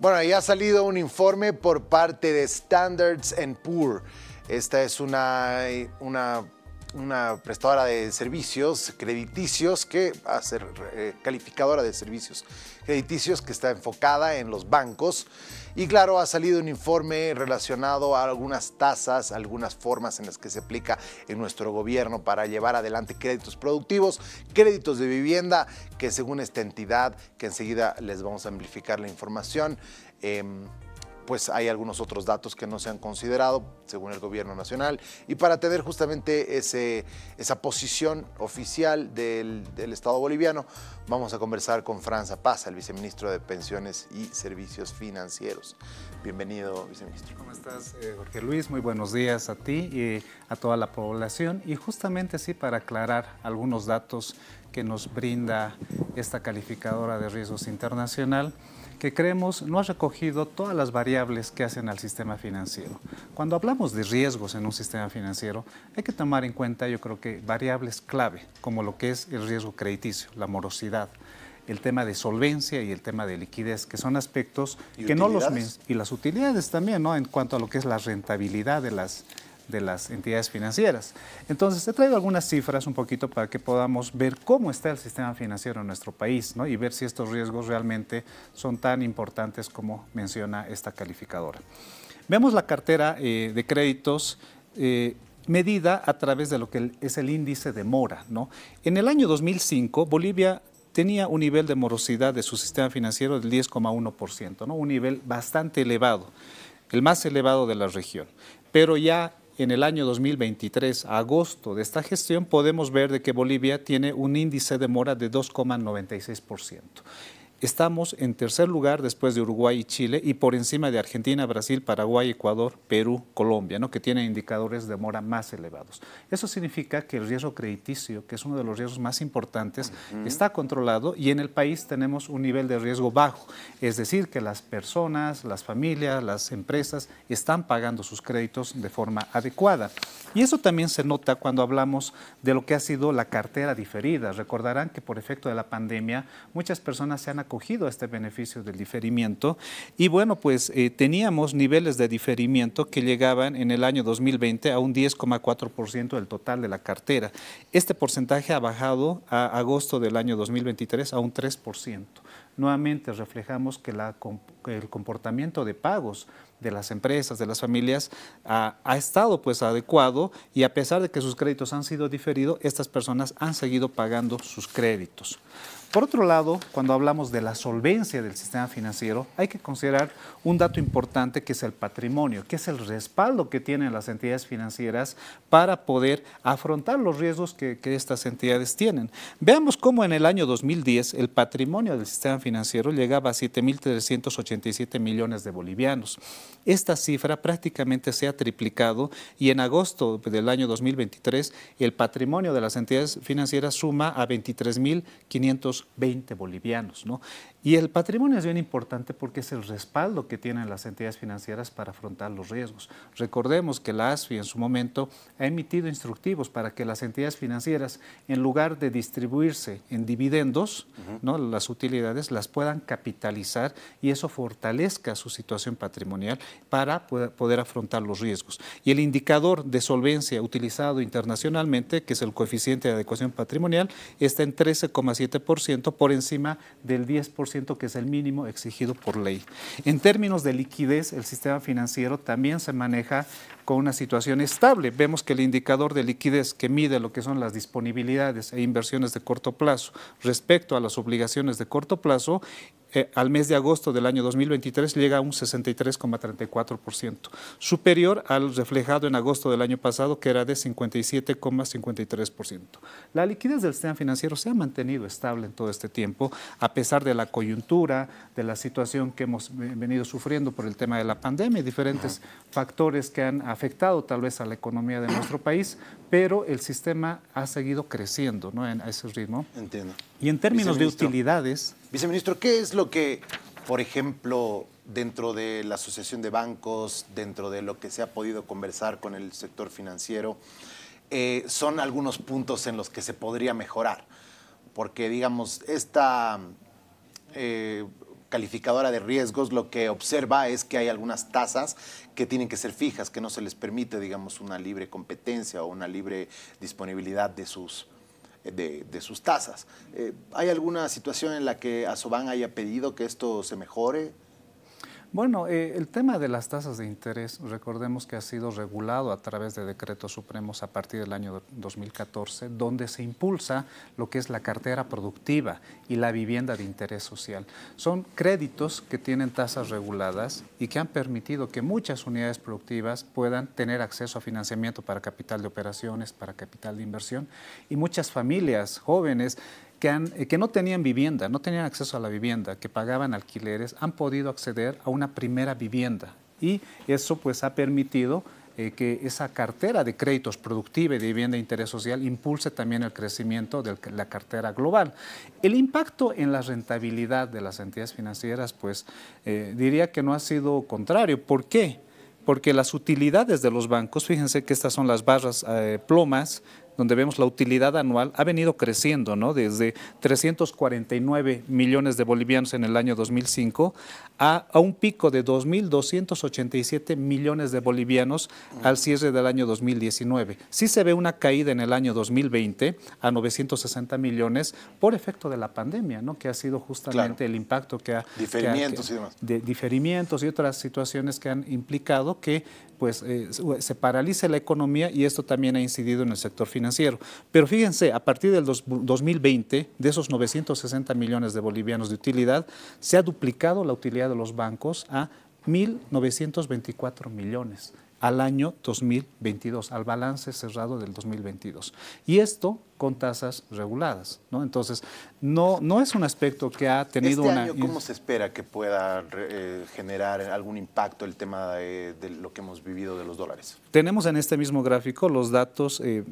Bueno, ya ha salido un informe por parte de Standards and Poor. Esta es una, una una prestadora de servicios crediticios que a ser eh, calificadora de servicios crediticios que está enfocada en los bancos y claro ha salido un informe relacionado a algunas tasas, algunas formas en las que se aplica en nuestro gobierno para llevar adelante créditos productivos, créditos de vivienda que según esta entidad que enseguida les vamos a amplificar la información eh, pues hay algunos otros datos que no se han considerado, según el gobierno nacional, y para tener justamente esa posición oficial del, Estado boliviano, vamos a conversar con Franza Paz, el viceministro de Pensiones y Servicios Financieros. Bienvenido, viceministro. ¿Cómo estás, eh, Jorge Luis? Muy buenos días a ti y a toda la población. Y justamente sí, para aclarar algunos datos que nos brinda esta calificadora de riesgos internacional, que creemos no ha recogido todas las variables que hacen al sistema financiero. Cuando hablamos de riesgos en un sistema financiero, hay que tomar en cuenta, yo creo que, variables clave, como lo que es el riesgo crediticio, la morosidad, el tema de solvencia y el tema de liquidez, que son aspectos que no los y las utilidades también, ¿no? En cuanto a lo que es la rentabilidad de las de las entidades financieras. Entonces, he traído algunas cifras un poquito para que podamos ver cómo está el sistema financiero en nuestro país ¿no? y ver si estos riesgos realmente son tan importantes como menciona esta calificadora. Vemos la cartera eh, de créditos. Eh, medida a través de lo que es el índice de mora. ¿no? En el año 2005, Bolivia tenía un nivel de morosidad de su sistema financiero del 10,1%, ¿no? un nivel bastante elevado, el más elevado de la región. Pero ya en el año 2023, agosto de esta gestión, podemos ver de que Bolivia tiene un índice de mora de 2,96%. Estamos en tercer lugar después de Uruguay y Chile y por encima de Argentina, Brasil, Paraguay, Ecuador, Perú, Colombia, que tienen indicadores de mora más elevados. Eso significa que el riesgo crediticio, que es uno de los riesgos más importantes, está controlado y en el país tenemos un nivel de riesgo bajo. Es decir, que las personas, las familias, las empresas están pagando sus créditos de forma adecuada. Y eso también se nota cuando hablamos de lo que ha sido la cartera diferida. Recordarán que por efecto de la pandemia muchas personas se han cogido este beneficio del diferimiento. Y bueno, pues eh, teníamos niveles de diferimiento que llegaban en el año 2020 a un 10,4% del total de la cartera. Este porcentaje ha bajado a agosto del año 2023 a un 3%. Nuevamente reflejamos que el comportamiento de pagos de las empresas, de las familias, ha, ha, estado pues adecuado y a pesar de que sus créditos han sido diferidos, estas personas han seguido pagando sus créditos. Por otro lado, cuando hablamos de la solvencia del sistema financiero, hay que considerar un dato importante que es el patrimonio, que es el respaldo que tienen las entidades financieras para poder afrontar los riesgos que, estas entidades tienen. Veamos cómo en el año 2010 el patrimonio del sistema financiero llegaba a 7.387 millones de bolivianos. Esta cifra prácticamente se ha triplicado y en agosto del año 2023 el patrimonio de las entidades financieras suma a 23.500 20 bolivianos, ¿no? Y el patrimonio es bien importante porque es el respaldo que tienen las entidades financieras para afrontar los riesgos. Recordemos que la ASFI en su momento ha emitido instructivos para que las entidades financieras, en lugar de distribuirse en dividendos, ¿no? las utilidades, las puedan capitalizar y eso fortalezca su situación patrimonial para poder afrontar los riesgos. Y el indicador de solvencia utilizado internacionalmente, que es el coeficiente de adecuación patrimonial, está en 13,7% por encima del 10% siento que es el mínimo exigido por ley. En términos de liquidez, el sistema financiero también se maneja con una situación estable. Vemos que el indicador de liquidez que mide lo que son las disponibilidades e inversiones de corto plazo respecto a las obligaciones de corto plazo, eh, al mes de agosto del año 2023 llega a un 63,34%, superior al reflejado en agosto del año pasado, que era de 57,53%. La liquidez del sistema financiero se ha mantenido estable en todo este tiempo, a pesar de la coyuntura, de la situación que hemos venido sufriendo por el tema de la pandemia y diferentes factores que han afectado afectado tal vez a la economía de nuestro país, pero el sistema ha seguido creciendo ¿no? en, a ese ritmo. Entiendo. Y en términos de utilidades... Viceministro, ¿qué es lo que, por ejemplo, dentro de la Asociación de Bancos, dentro de lo que se ha podido conversar con el sector financiero, eh, son algunos puntos en los que se podría mejorar? Porque, digamos, esta... Eh, calificadora de riesgos lo que observa es que hay algunas tasas que tienen que ser fijas, que no se les permite, digamos, una libre competencia o una libre disponibilidad de sus, de, sus tasas. Eh, ¿Hay alguna situación en la que Asoban haya pedido que esto se mejore? Bueno, eh, el tema de las tasas de interés, recordemos que ha sido regulado a través de decretos supremos a partir del año 2014, donde se impulsa lo que es la cartera productiva y la vivienda de interés social. Son créditos que tienen tasas reguladas y que han permitido que muchas unidades productivas puedan tener acceso a financiamiento para capital de operaciones, para capital de inversión y muchas familias jóvenes eh, que, no tenían vivienda, no tenían acceso a la vivienda, que pagaban alquileres, han podido acceder a una primera vivienda. Y eso pues ha permitido eh, que esa cartera de créditos productiva y de vivienda de interés social impulse también el crecimiento de la cartera global. El impacto en la rentabilidad de las entidades financieras, pues eh, diría que no ha sido contrario. ¿Por qué? Porque las utilidades de los bancos, fíjense que estas son las barras plomas donde vemos la utilidad anual, ha venido creciendo, ¿no? Desde 349 millones de bolivianos en el año 2005 a, a un pico de 2.287 millones de bolivianos al cierre del año 2019. Sí se ve una caída en el año 2020 a 960 millones por efecto de la pandemia, ¿no? Que ha sido justamente el impacto que ha... Diferimientos y demás. De, diferimientos y otras situaciones que han implicado que pues eh, se paralice la economía y esto también ha incidido en el sector financiero pero fíjense, a partir del 2020, de esos 960 millones de bolivianos de utilidad, se ha duplicado la utilidad de los bancos a 1.924 millones al año 2022, al balance cerrado del 2022. Y esto con tasas reguladas. ¿no? Entonces, no, no es un aspecto que ha tenido este una... Año, ¿Cómo se espera que pueda eh, generar algún impacto el tema de, lo que hemos vivido de los dólares? Tenemos en este mismo gráfico los datos eh,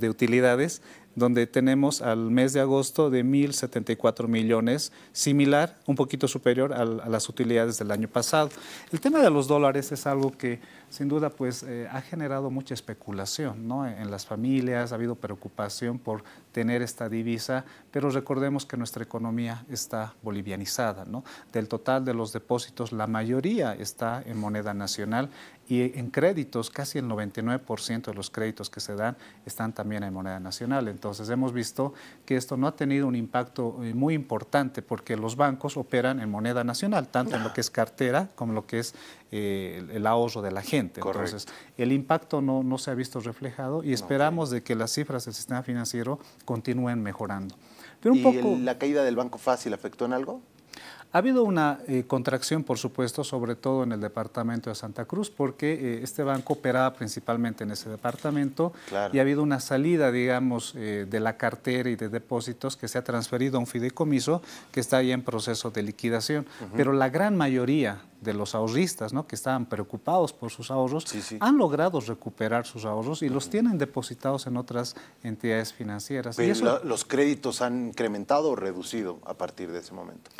de utilidades, donde tenemos al mes de agosto de 1.074 millones, similar, un poquito superior a, las utilidades del año pasado. El tema de los dólares es algo que, sin duda, pues eh, ha generado mucha especulación ¿no? en, en las familias, ha habido preocupación por tener esta divisa, pero recordemos que nuestra economía está bolivianizada. ¿no? Del total de los depósitos, la mayoría está en moneda nacional y en créditos, casi el 99% de los créditos que se dan están también en moneda nacional. Entonces hemos visto que esto no ha tenido un impacto eh, muy importante porque los bancos operan en moneda nacional, tanto en lo que es cartera como en lo que es eh, el ahorro de la gente. Entonces el impacto no, no se ha visto reflejado y esperamos de que las cifras del sistema financiero continúen mejorando. Pero un ¿Y la caída del Banco Fácil afectó en algo? Ha habido una eh, contracción, por supuesto, sobre todo en el departamento de Santa Cruz, porque eh, este banco operaba principalmente en ese departamento y ha habido una salida, digamos, eh, de la cartera y de depósitos que se ha transferido a un fideicomiso que está ahí en proceso de liquidación. Pero la gran mayoría de los ahorristas, ¿no? que estaban preocupados por sus ahorros, han logrado recuperar sus ahorros y los tienen depositados en otras entidades financieras. Pues ¿Los créditos han incrementado o reducido a partir de ese momento?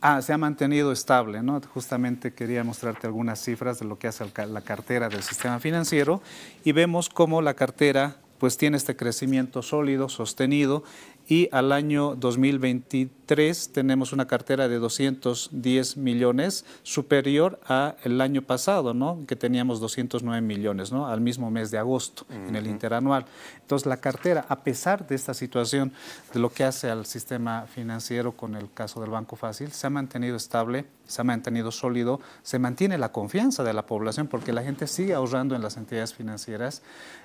Ah, se ha mantenido estable, ¿no? Justamente quería mostrarte algunas cifras de lo que hace la cartera del sistema financiero y vemos cómo la cartera pues tiene este crecimiento sólido, sostenido y al año 2020, tres tenemos una cartera de 210 millones superior a el año pasado, ¿no? que teníamos 209 millones ¿no? al mismo mes de agosto en el interanual. Entonces la cartera, a pesar de esta situación, de lo que hace al sistema financiero con el caso del Banco Fácil, se ha mantenido estable, se ha mantenido sólido, se mantiene la confianza de la población porque la gente sigue ahorrando en las entidades financieras.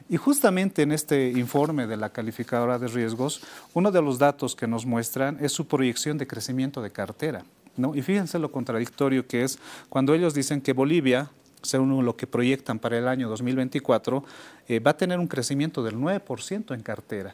Y justamente en este informe de la calificadora de riesgos, uno de los datos que nos muestran es su de crecimiento de cartera. ¿no? Y fíjense lo contradictorio que es cuando ellos dicen que Bolivia, según lo que proyectan para el año 2024, eh, va a tener un crecimiento del 9% en cartera.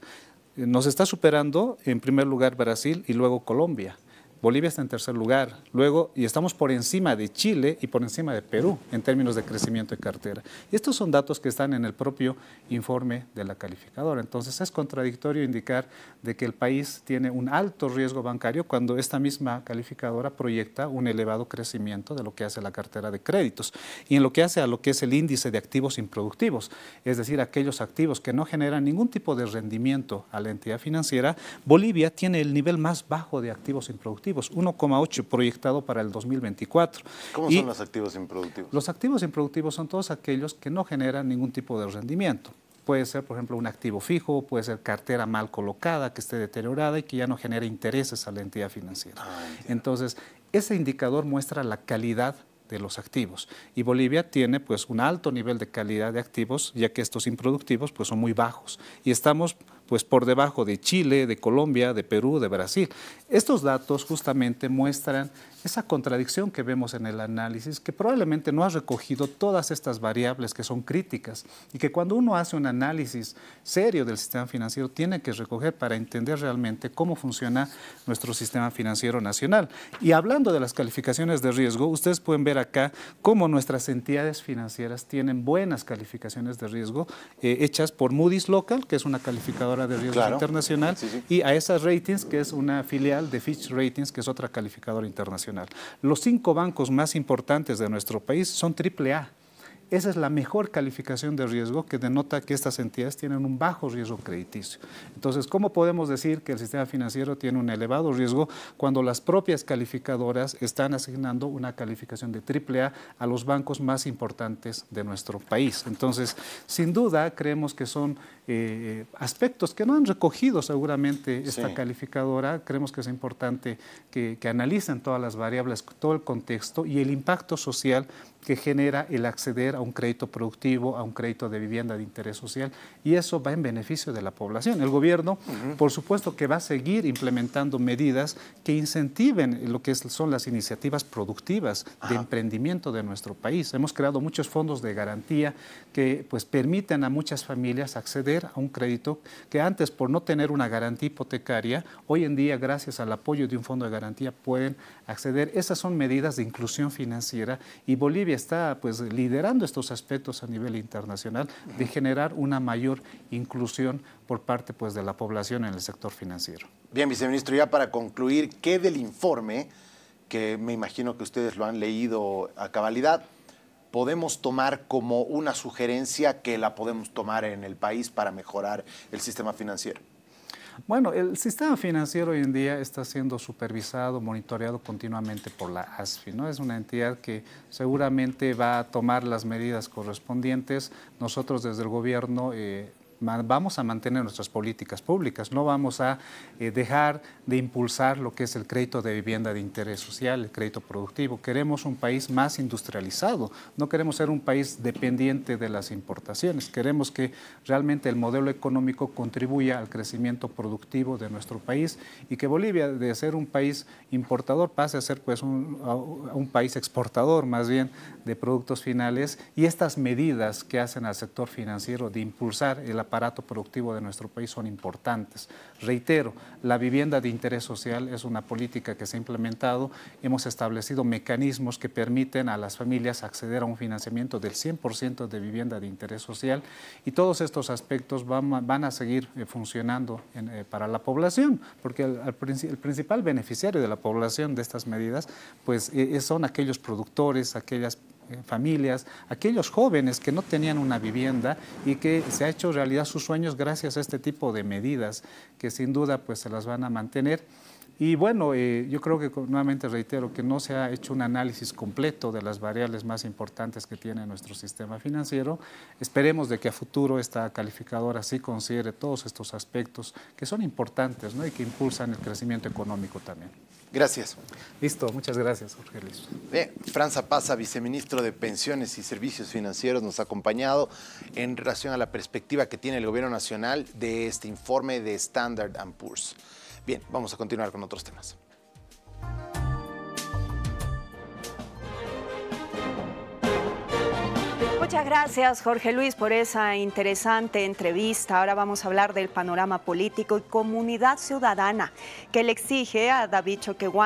Eh, nos está superando en primer lugar Brasil y luego Colombia. Bolivia está en tercer lugar, luego, y estamos por encima de Chile y por encima de Perú en términos de crecimiento de cartera. estos son datos que están en el propio informe de la calificadora. Entonces es contradictorio indicar de que el país tiene un alto riesgo bancario cuando esta misma calificadora proyecta un elevado crecimiento de lo que hace la cartera de créditos y en lo que hace a lo que es el índice de activos improductivos, es decir, aquellos activos que no generan ningún tipo de rendimiento a la entidad financiera, Bolivia tiene el nivel más bajo de activos improductivos 1,8 proyectado para el 2024. ¿Cómo son los activos improductivos? Los activos improductivos son todos aquellos que no generan ningún tipo de rendimiento. Puede ser, por ejemplo, un activo fijo, puede ser cartera mal colocada, que esté deteriorada y que ya no genere intereses a la entidad financiera. Ah, Entonces, ese indicador muestra la calidad de los activos. Y Bolivia tiene pues un alto nivel de calidad de activos, ya que estos improductivos pues son muy bajos. Y estamos pues por debajo de Chile, de Colombia, de Perú, de Brasil. Estos datos justamente muestran esa contradicción que vemos en el análisis, que probablemente no ha recogido todas estas variables que son críticas y que cuando uno hace un análisis serio del sistema financiero tiene que recoger para entender realmente cómo funciona nuestro sistema financiero nacional. Y hablando de las calificaciones de riesgo, ustedes pueden ver acá cómo nuestras entidades financieras tienen buenas calificaciones de riesgo eh, hechas por Moody's Local, que es una calificadora de riesgo internacional, y a esas ratings, que es una filial de Fitch Ratings, que es otra calificadora internacional. Los cinco bancos más importantes de nuestro país son AAA. Esa es la mejor calificación de riesgo que denota que estas entidades tienen un bajo riesgo crediticio. Entonces, ¿cómo podemos decir que el sistema financiero tiene un elevado riesgo cuando las propias calificadoras están asignando una calificación de AAA a los bancos más importantes de nuestro país? Entonces, sin duda, creemos que son eh, aspectos que no han recogido seguramente esta calificadora. Creemos que es importante que analicen todas las variables, todo el contexto y el impacto social que genera el acceder a un crédito productivo, a un crédito de vivienda de interés social, y eso va en beneficio de la población. El gobierno, por supuesto, que va a seguir implementando medidas que incentiven lo que son las iniciativas productivas de emprendimiento de nuestro país. Hemos creado muchos fondos de garantía que pues, permiten a muchas familias acceder a un crédito que antes, por no tener una garantía hipotecaria, hoy en día, gracias al apoyo de un fondo de garantía, pueden acceder. Esas son medidas de inclusión financiera y Bolivia está pues liderando estos aspectos a nivel internacional de generar una mayor inclusión por parte pues de la población en el sector financiero. Bien, viceministro, ya para concluir, ¿qué del informe, que me imagino que ustedes lo han leído a cabalidad, podemos tomar como una sugerencia que la podemos tomar en el país para mejorar el sistema financiero? Bueno, el sistema financiero hoy en día está siendo supervisado, monitoreado continuamente por la ASFI, ¿no? Es una entidad que seguramente va a tomar las medidas correspondientes. Nosotros desde el gobierno eh, vamos a mantener nuestras políticas públicas, no vamos a eh, dejar de impulsar lo que es el crédito de vivienda de interés social, el crédito productivo. Queremos un país más industrializado, no queremos ser un país dependiente de las importaciones, queremos que realmente el modelo económico contribuya al crecimiento productivo de nuestro país y que Bolivia de ser un país importador pase a ser pues un, país exportador más bien de productos finales y estas medidas que hacen al sector financiero de impulsar el aparato productivo de nuestro país son importantes. Reitero, la vivienda de interés social es una política que se ha implementado. Hemos establecido mecanismos que permiten a las familias acceder a un financiamiento del 100% de vivienda de interés social y todos estos aspectos van, van a seguir eh, funcionando eh, para la población, porque el, principal beneficiario de la población de estas medidas pues, eh, son aquellos productores, aquellas familias, aquellos jóvenes que no tenían una vivienda y que se ha hecho realidad sus sueños gracias a este tipo de medidas que sin duda pues se las van a mantener. Y bueno, eh, yo creo que nuevamente reitero que no se ha hecho un análisis completo de las variables más importantes que tiene nuestro sistema financiero. Esperemos de que a futuro esta calificadora sí considere todos estos aspectos que son importantes ¿no? y que impulsan el crecimiento económico también. Gracias. Listo, muchas gracias, Jorge Luis. Bien, Franza Pasa, viceministro de Pensiones y Servicios Financieros, nos ha acompañado en relación a la perspectiva que tiene el Gobierno Nacional de este informe de Standard Poor's. Bien, vamos a continuar con otros temas. Muchas gracias, Jorge Luis, por esa interesante entrevista. Ahora vamos a hablar del panorama político y comunidad ciudadana que le exige a David Choquehuán